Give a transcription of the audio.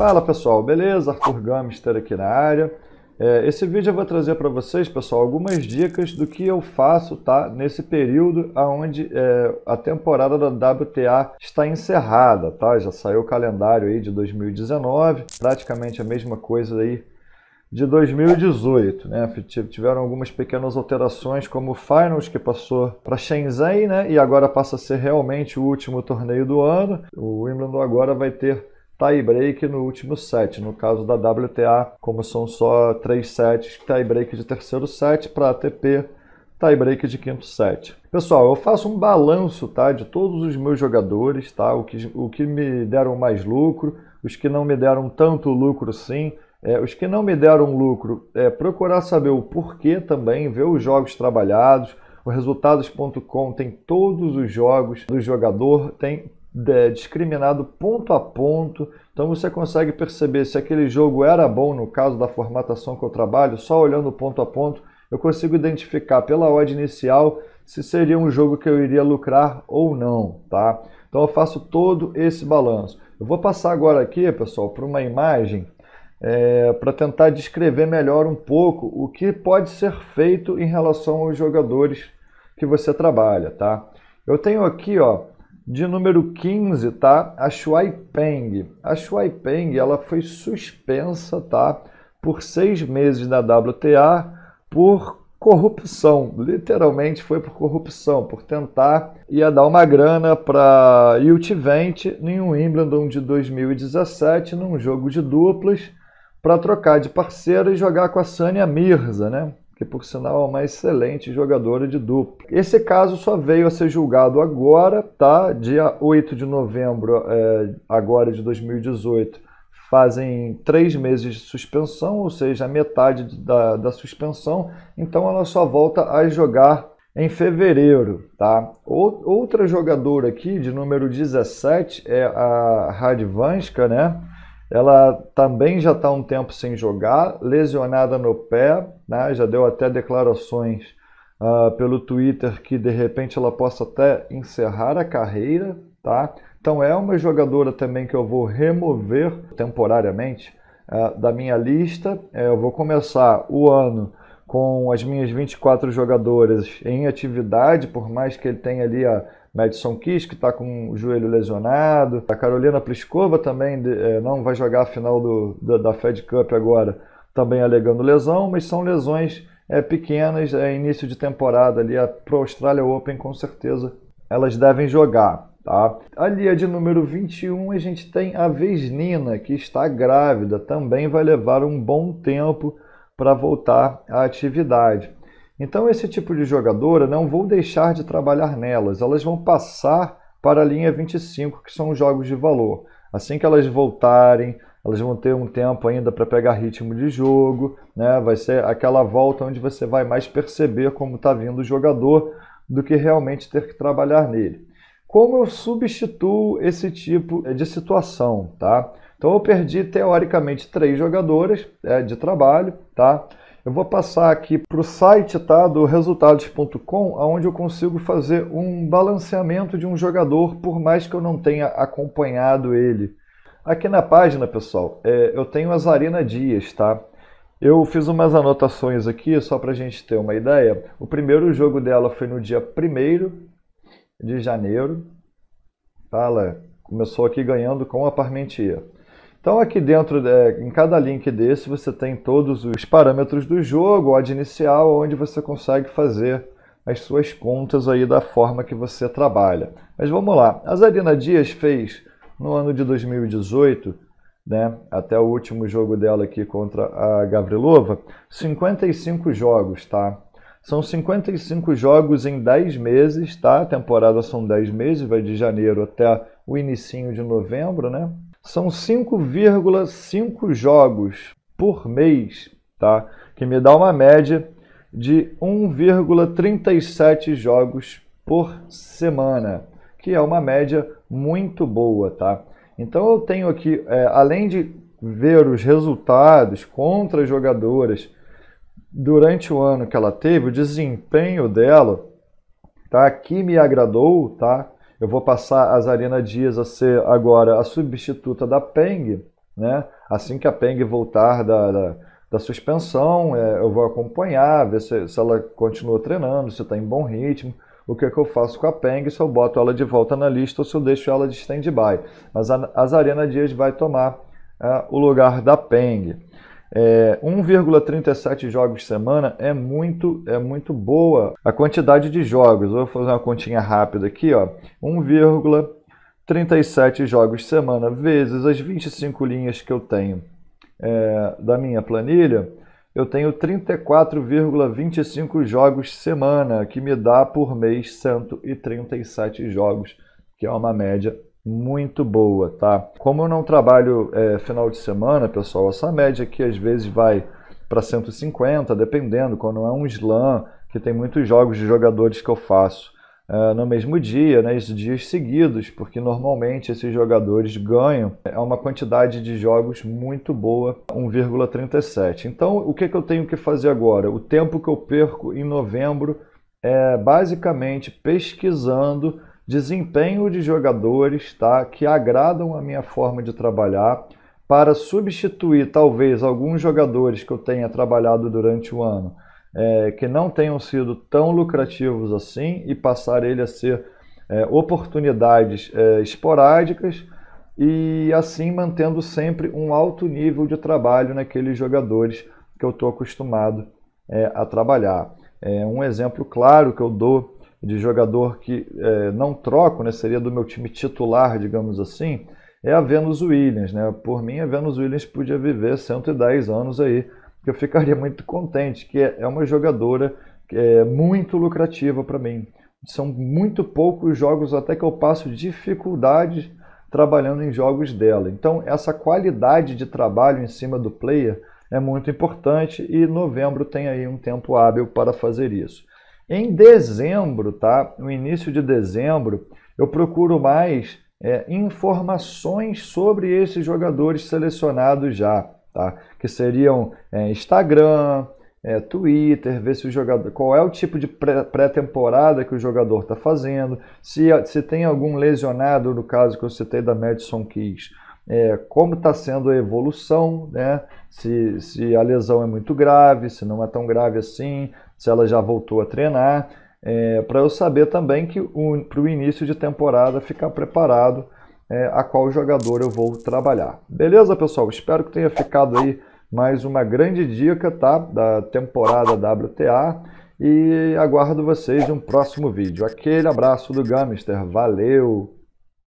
Fala pessoal, beleza? Arthur Gamster aqui na área. É, esse vídeo eu vou trazer para vocês, pessoal, algumas dicas do que eu faço tá? nesse período onde é, a temporada da WTA está encerrada. Tá? Já saiu o calendário aí de 2019, praticamente a mesma coisa aí de 2018. Né? Tiveram algumas pequenas alterações, como o Finals, que passou para Shenzhen né? e agora passa a ser realmente o último torneio do ano. O Wimbledon agora vai ter tie-break tá no último set. No caso da WTA, como são só três sets, tie-break tá de terceiro set para ATP, tie-break tá de quinto set. Pessoal, eu faço um balanço tá, de todos os meus jogadores, tá, o, que, o que me deram mais lucro, os que não me deram tanto lucro sim, é, os que não me deram lucro, é, procurar saber o porquê também, ver os jogos trabalhados, o resultados.com tem todos os jogos do jogador, tem discriminado ponto a ponto. Então você consegue perceber se aquele jogo era bom no caso da formatação que eu trabalho, só olhando ponto a ponto, eu consigo identificar pela odd inicial se seria um jogo que eu iria lucrar ou não, tá? Então eu faço todo esse balanço. Eu vou passar agora aqui, pessoal, para uma imagem é, para tentar descrever melhor um pouco o que pode ser feito em relação aos jogadores que você trabalha, tá? Eu tenho aqui, ó, de número 15, tá? A Shuai Peng. A Shuai Peng, ela foi suspensa, tá? Por seis meses da WTA por corrupção. Literalmente foi por corrupção, por tentar ia dar uma grana para Vente em um Wimbledon de 2017, num jogo de duplas, para trocar de parceira e jogar com a Sânia Mirza, né? que por sinal é uma excelente jogadora de dupla. Esse caso só veio a ser julgado agora, tá? Dia 8 de novembro, é, agora de 2018, fazem três meses de suspensão, ou seja, metade da, da suspensão, então ela só volta a jogar em fevereiro, tá? Outra jogadora aqui, de número 17, é a Radvanska, né? Ela também já está um tempo sem jogar, lesionada no pé, né? já deu até declarações uh, pelo Twitter que de repente ela possa até encerrar a carreira, tá? Então é uma jogadora também que eu vou remover temporariamente uh, da minha lista. É, eu vou começar o ano com as minhas 24 jogadoras em atividade, por mais que ele tenha ali a Madison Kiss, que está com o joelho lesionado, a Carolina Pliskova também é, não vai jogar a final do, da, da Fed Cup agora, também alegando lesão, mas são lesões é, pequenas, é início de temporada ali, para a Australia Open com certeza elas devem jogar. Tá? Ali a de número 21 a gente tem a Vesnina, que está grávida, também vai levar um bom tempo para voltar à atividade. Então, esse tipo de jogadora não vou deixar de trabalhar nelas, elas vão passar para a linha 25, que são os jogos de valor. Assim que elas voltarem, elas vão ter um tempo ainda para pegar ritmo de jogo, né? vai ser aquela volta onde você vai mais perceber como está vindo o jogador do que realmente ter que trabalhar nele. Como eu substituo esse tipo eh, de situação, tá? Então eu perdi teoricamente três jogadoras é, de trabalho, tá? Eu vou passar aqui para o site tá, do resultados.com, onde eu consigo fazer um balanceamento de um jogador, por mais que eu não tenha acompanhado ele. Aqui na página, pessoal, é, eu tenho a Zarina Dias, tá? Eu fiz umas anotações aqui, só para a gente ter uma ideia. O primeiro jogo dela foi no dia 1 de janeiro. Ela começou aqui ganhando com a Parmentier. Então aqui dentro, é, em cada link desse, você tem todos os parâmetros do jogo, odd inicial, onde você consegue fazer as suas contas aí da forma que você trabalha. Mas vamos lá. A Zarina Dias fez, no ano de 2018, né, até o último jogo dela aqui contra a Gavrilova, 55 jogos, tá? São 55 jogos em 10 meses, tá? A temporada são 10 meses, vai de janeiro até o inicinho de novembro, né? são 5,5 jogos por mês, tá? que me dá uma média de 1,37 jogos por semana, que é uma média muito boa. Tá? Então eu tenho aqui, é, além de ver os resultados contra as jogadoras durante o ano que ela teve, o desempenho dela, tá? que me agradou, tá? Eu vou passar a Zarina Dias a ser agora a substituta da Peng, né? Assim que a Peng voltar da, da, da suspensão, é, eu vou acompanhar, ver se, se ela continua treinando, se está em bom ritmo. O que, é que eu faço com a Peng, se eu boto ela de volta na lista ou se eu deixo ela de stand-by. Mas a, a Zarina Dias vai tomar é, o lugar da Peng. É, 1,37 jogos semana é muito é muito boa a quantidade de jogos. Vou fazer uma continha rápida aqui, ó. 1,37 jogos semana vezes as 25 linhas que eu tenho é, da minha planilha, eu tenho 34,25 jogos semana, que me dá por mês 137 jogos, que é uma média muito boa, tá? Como eu não trabalho é, final de semana, pessoal, essa média aqui às vezes vai para 150, dependendo, quando é um slam, que tem muitos jogos de jogadores que eu faço é, no mesmo dia, né, dias seguidos, porque normalmente esses jogadores ganham é uma quantidade de jogos muito boa, 1,37. Então, o que, que eu tenho que fazer agora? O tempo que eu perco em novembro é basicamente pesquisando desempenho de jogadores tá, que agradam a minha forma de trabalhar para substituir talvez alguns jogadores que eu tenha trabalhado durante o ano é, que não tenham sido tão lucrativos assim e passar ele a ser é, oportunidades é, esporádicas e assim mantendo sempre um alto nível de trabalho naqueles jogadores que eu estou acostumado é, a trabalhar. É, um exemplo claro que eu dou de jogador que é, não troco, né, seria do meu time titular, digamos assim, é a Venus Williams. Né? Por mim, a Venus Williams podia viver 110 anos aí, que eu ficaria muito contente, que é, é uma jogadora que é muito lucrativa para mim. São muito poucos jogos até que eu passo dificuldades trabalhando em jogos dela. Então, essa qualidade de trabalho em cima do player é muito importante e novembro tem aí um tempo hábil para fazer isso. Em dezembro, tá? No início de dezembro, eu procuro mais é, informações sobre esses jogadores selecionados já, tá? Que seriam é, Instagram, é, Twitter, ver se o jogador, qual é o tipo de pré-temporada que o jogador está fazendo, se, se tem algum lesionado, no caso que eu citei da Madison Keys, é, como está sendo a evolução, né? se, se a lesão é muito grave, se não é tão grave assim, se ela já voltou a treinar, é, para eu saber também que para o início de temporada ficar preparado é, a qual jogador eu vou trabalhar. Beleza, pessoal? Espero que tenha ficado aí mais uma grande dica tá? da temporada WTA e aguardo vocês em um próximo vídeo. Aquele abraço do Gamister, valeu!